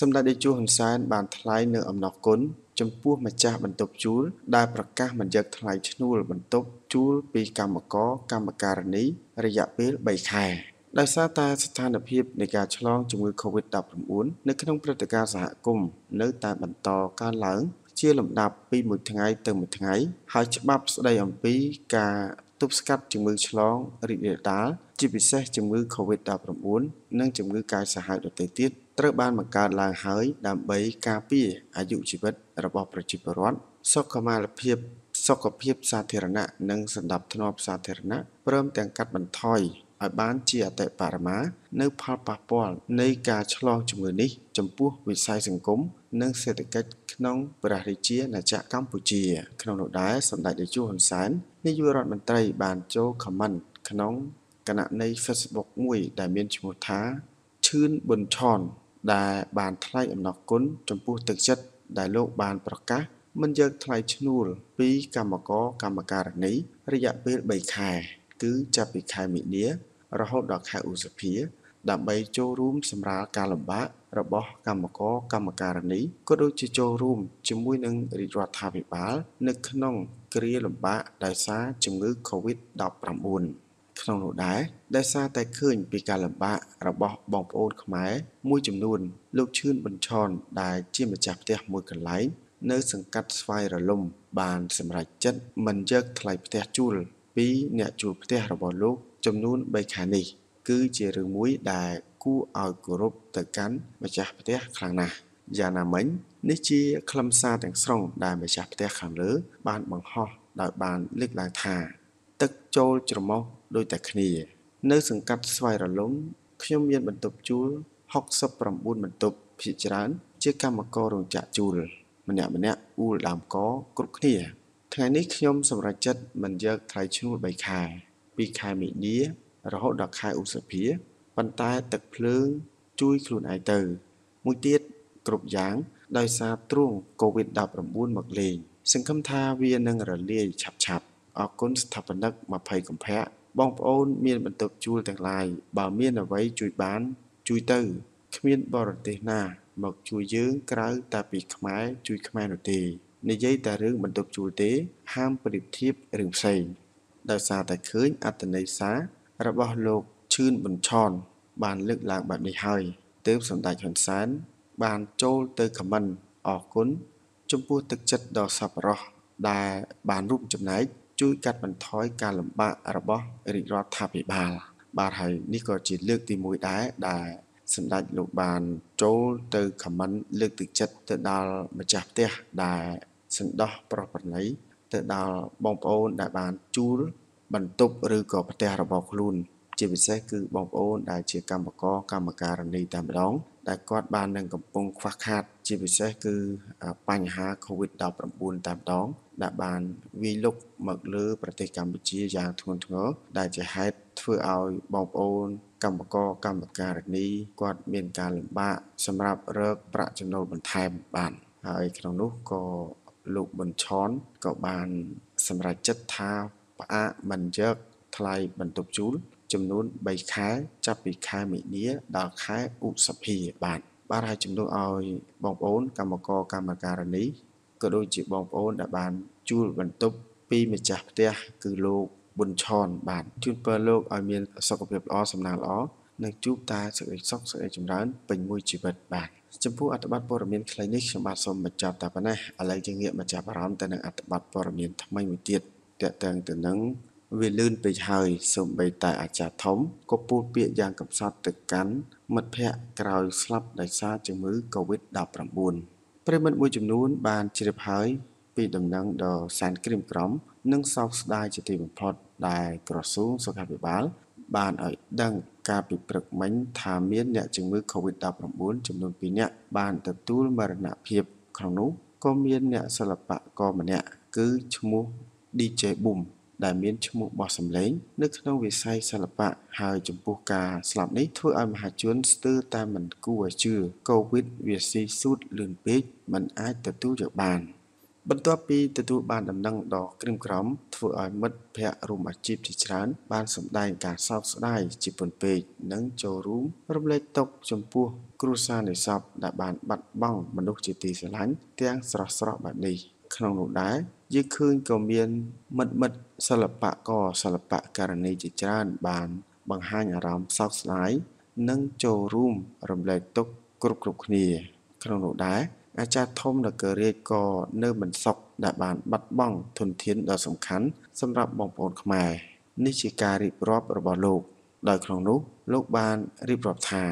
សម្ដេចតេជោហ៊ុនសែនបានថ្លែងនៅអំណរគុណចំពោះម្ចាស់បន្ទប់ជួលដែលប្រកាសមិនយកថ្លៃឈ្នួលបន្ទប់ជួលពីកម្មករកម្មការិនីរយៈពេល3ខែដោយសារតែស្ថានភាពនៃការឆ្លងជំងឺ Covid-19 នៅក្នុងព្រឹត្តិការណ៍សហគមន៍នៅតែបន្តកើនឡើង ជាលំដាប់ពីមួយថ្ងៃទៅមួយថ្ងៃហើយច្បាប់ស្តីអំពីការទប់ស្កាត់ជំងឺឆ្លងរីករាលដាលជាពិសេសជំងឺ Covid-19 និងជំងឺកាយសាហាវដទៃទៀតត្រូវបានបង្កើតឡើងហើយដើម្បីការពារអាយុជីវិត របស់ប្រជាពលរដ្ឋសុខុមាលភាពសុខភាព សាធារណៈនិងសន្តិភាពសាធារណៈព្រមទាំងកាត់បន្ថយឲ្យបានជាអតិបរមា នៅ ផលប៉ះពាល់នៃការឆ្លងជំងឺនេះ ចំពោះវិស័យសង្គមនិងសេដ្ឋកិច្ចក្នុងព្រះរាជាណាចក្រកម្ពុជា ក្នុងនោះដែរសម្ដេចនាយកហ៊ុនសែននាយករដ្ឋមន្ត្រីបានចូល comment ក្នុងគណនី Facebook មួយដែលមានឈ្មោះថាឈឿនប៊ុនឆនដែល បានថ្លែងអំណរគុណចំពោះទឹកចិត្តដែលលោកបាន ប្រកាសមិនយកថ្លៃឈ្នួលពីកម្មករកម្មការិនី រយៈពេល3ខែគឺចាប់ពីខែមីនារហូតដល់ខែឧសភាដើម្បីចូលរួមសម្រាលការលំបាករបស់កម្មករកម្មការិនីក៏ដូចជាចូលរួមជាមួយនឹងរាជរដ្ឋាភិបាលនៅក្នុងគ្រាលំបាកដោយសារជំងឺ Covid-19 ក្នុងនោះដែរដោយសារតែឃើញពីការលំបាករបស់បងប្អូនខ្មែរមួយចំនួន លោកឈឿនប៊ុនឆនដែលជាម្ចាស់ផ្ទះមួយកន្លែងនៅសង្កាត់ស្វាយរលំបានសម្រេចចិត្តមិនយកថ្លៃផ្ទះជួលពីអ្នកជួលផ្ទះរបស់លោកចំនួន3ខែនេះគឺជារឿងមួយដែលគួរឲ្យគោរពទៅកាន់ម្ចាស់ផ្ទះខ្លាំងណាស់យ៉ាងណាមិញនេះជាខ្លឹមសារទាំងស្រុងដែលម្ចាស់ផ្ទះខាងលើបានបង្ហោះដោយបានលើកឡើងថាទឹកចូលច្រមុះដូចតែគ្នា នៅ សង្កាត់ស្វាយរលំខ្ញុំមានបន្ទប់ជួល69បន្ទប់ភាគច្រើនជាកម្មកររោងចក្រជួលម្នាក់ម្នាក់អ៊ូលដើមកគ្រប់គ្នាថ្ងៃនេះខ្ញុំសម្រេចចិត្តមិនយកថ្លៃឈ្នួល3ខែពីខែមីនារហូតដល់ខែឧសភាប៉ុន្តែទឹកភ្លើង ជួយខ្លួនឯងទៅ មួយទៀតគ្រប់យ៉ាងដោយសារទ្រង់ COVID-19 មកលេងសង្ឃឹមថាវានឹងរលាយឆាប់ៗអរគុណស្ថាបនិក20កំភៈបងប្អូនមានបន្ទប់ជួលទាំងឡាយបើ មានអ្វីជួយបាន ជួយទៅគ្មានបរទេសណា មកជួយយើងក្រៅតែពីខ្មែរជួយ ខ្មែរនោះទេនិយាយតែរឿងបន្ទប់ជួលទេហាមប្រៀបធៀបរឿងផ្សេងដោយសារតែឃើញអត្តន័យសាររបស់លោកឈឿនប៊ុនឆនបានលើកឡើងបែបនេះហើយទើបសម្ដេចហ៊ុនសែនបានចូលទៅខមមិនអរគុណចំពោះទឹកចិត្តដ៏សប្បុរសដែលបានរួមចំណែកជួយកាត់បន្ថយការលំបាករបស់រាជរដ្ឋាភិបាល បាទហើយនេះក៏ជាលើកទី1ដែរដែលសម្ដេចលោកបានចូល ទៅខមមិនលើកទឹកចិត្តទៅដល់ម្ចាស់ផ្ទះដែលសន្តោះប្រប្រណីទៅដល់បងប្អូនដែលបានជួលបន្ទប់ឬក៏ផ្ទះរបស់ខ្លួនជាពិសេសគឺបងប្អូនដែលជាកម្មករកម្មការនីតែម្ដង ដែលគាត់បាននឹងកំពុងខ្វះខាត ជាពិសេស គឺបញ្ហា COVID-19 តែម្ដងដែលបានវាយលុកមកលើ ប្រទេសកម្ពុជាយ៉ាងធ្ងន់ធ្ងរដែលជាហេតុធ្វើឲ្យបងប្អូន កម្មករកម្មការនីគាត់មានការលំបាកសម្រាប់រកប្រាក់ចំណូលបន្ថែមបានហើយក្នុងនោះក៏លោកប៊ុនឆនក៏បាន សម្រេចចិត្តថាផ្អាកមិនយកថ្លៃបន្ទប់ជួលចំនួន3ខែចាប់ពីខែមីនាដល់ខែឧសភាបាទបាទហើយជំនួសឲ្យ បងប្អូនកម្មករកម្មការនីក៏ដូចជាបងប្អូនដែលបានជួលបន្ទប់ពីម្ចាស់ផ្ទះគឺលោកប៊ុនឆនបាទជូនពរលោកឲ្យមានសុខភាពល្អសំណាងល្អនិងជួបតែសេចក្តីសុខសេចក្តីចម្រើនពេញមួយជីវិតបាទចំពោះអត្ថបទព័ត៌មានខ្លីនេះខ្ញុំបាទសូមបញ្ចប់តែប៉ុណ្ណេះឥឡូវយើងងាកមកចាប់អារម្មណ៍ទៅនឹងអត្ថបទព័ត៌មានថ្មីមួយទៀតតកតងទៅនឹងវាលឿនពេកហើយសូម្បីតែអាចារ្យធំក៏ពោលពាក្យយ៉ាងកំសត់ទៅកាន់មិត្តភ័ក្តិក្រោយស្លាប់ដោយសារជំងឺ Covid-19 ប្រិមិត្តមួយចំនួន បានជ្រាបហើយពីដំណឹងដ៏សែនក្រៀមក្រំនិងសោកស្ដាយជាទីបំផុតដែលក្រសួងសុខាភិបាល បានឲ្យ ដឹងការពិព្រឹកមិញថាមានអ្នកជំងឺ Covid-19 ចំនួន2នាក់បានទទួលមរណភាពក្នុងនោះក៏មានអ្នកសិល្បករម្នាក់គឺឈ្មោះ DJ Boom ដែលមានឈ្មោះបោះសម្លេង នៅក្នុងវិស័យសិល្បៈហើយចំពោះការស្លាប់នេះធ្វើឲ្យមហាជនស្ទើរតែមិនគួរជឿកូវីដវាស៊ីស៊ូតលឿនពេកมันអាចទទួលយកបាន បន្ទាប់ពីទទួលបានដំណឹងដ៏ក្រឹមក្រំធ្វើឲ្យមិត្តភ័ក្តិរួមអាជីពជាច្រើនបានសម្ដែងការសោកស្ដាយជាពន់ពេកនិងចូលរួមរំលែកទុក្ខចំពោះគ្រួសារនៃសពដែលបានបាត់បង់មនុស្សជាទីស្រឡាញ់ទាំងស្រស់ស្រស់បែបនេះក្នុងនោះដែរយើងឃើញក៏មានមិត្តមិត្តសិល្បៈក៏សិល្បៈករណីជាច្រើន បានបង្ហាញអារម្មណ៍សោកស្ដាយនិងចូលរួមរំលែកទុក្ខគ្រប់គ្រប់គ្នា ក្នុងនោះដែរអាចារ្យធំនគររាជក៏នៅមិនសុខដែល បានបាត់បង់ធនធានដ៏សំខាន់សម្រាប់បងប្អូនខ្មែរនេះជាការរៀបរាប់របស់លោក ដោយក្នុងនោះលោកបានរៀបរាប់ថា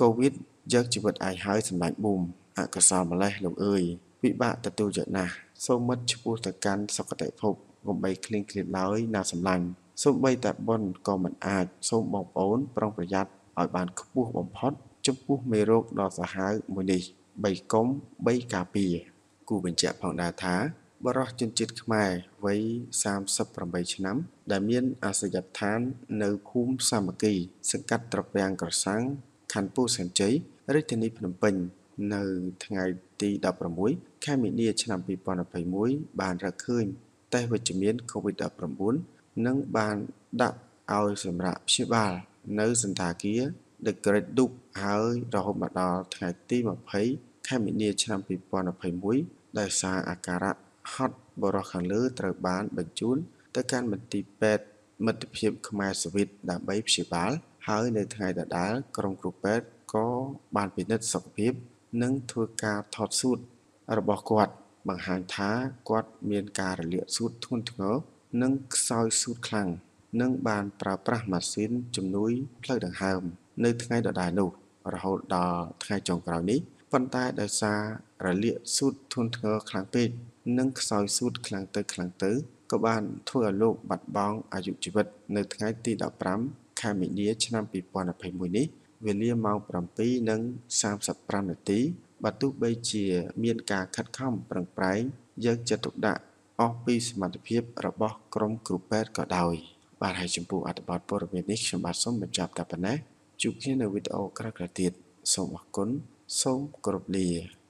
កូវីដយកជីវិតឯងហើយសម្ដេចប៊ូមអកុសលម្លេះលោកអើយពិបាកទទួលយកណាស់សូមមិត្តឈ្មោះទៅកាន់សុគតិភពកុំបីឃ្លៀងឃ្លាតឡើយណាសម្លាញ់សូមបីតែប៉ុនក៏មិនអាច សូមបងប្អូនប្រុងប្រយ័ត្នឲ្យបានខ្ពស់បំផុតចំពោះមេរោគដ៏សាហាវមួយនេះបីកុំបីការពារគូបញ្ជាក់ផងដែរថា បរោះជនជាតិខ្មែរវ័យ38ឆ្នាំ ដែលមានអាសយដ្ឋាននៅភូមិសាមគ្គី សង្កាត់ត្រពាំងក្រសាំងខណ្ឌពោធិ៍សែនជ័យរាជធានីភ្នំពេញនៅថ្ងៃទី16ខែមីនាឆ្នាំ2021បានរកឃើញតេស្តវិជ្ជមាន COVID-19 និងបានដាក់ឲ្យសម្រាប់ព្យាបាលនៅសន្តាគារ The Great Duke ហើយរហូតមកដល់ថ្ងៃទី20ខែមីនាឆ្នាំ2021ដោយសារអាការៈហត់បរោះខាងលើត្រូវបានបញ្ជូនទៅកាន់មន្ទីរពេទ្យមិត្តភាពខ្មែរសវិតដើម្បីព្យាបាល ហើយនៅថ្ងៃដដែលក្រុមគ្រូពេទ្យក៏បានពិនិត្យសុខភាពនិងធ្វើការថតស៊ូតរបស់គាត់បង្ហាញថាគាត់មានការរលាកស៊ូតធ្ងន់ធ្ងរនិងខ្សោយស៊ូតខ្លាំងនិងបានប្រើប្រាស់ម៉ាស៊ីនជំនួយផ្លូវដង្ហើម នៅថ្ងៃដដែលនោះ រហូតដល់ថ្ងៃចុងក្រោយនេះប៉ុន្តែដោយសាររលាកស៊ូតធ្ងន់ធ្ងរខ្លាំងពេកនិងខ្សោយស៊ូតខ្លាំងទៅ ខ្លាំងទៅក៏បាន ធ្វើឲ្យលោកបាត់បង់អាយុជីវិត នៅថ្ងៃទី15ខែមីនា ឆ្នាំ2021នេះវេលាម៉ោង7:35នាទីបើទោះបីជា មានការខិតខំប្រឹងប្រែងយកចិត្តទុកដាក់អស់ពីសមត្ថភាពរបស់ក្រុមគ្រូពេទ្យក៏ដោយបាទហើយចំពោះអត្ថបទព័ត៌មាននេះខ្ញុំបាទសូមបញ្ចប់តែប៉ុណ្ណេះជួបគ្នានៅវីដេអូក្រោយៗទៀតសូមអរគុណសូមគោរពលា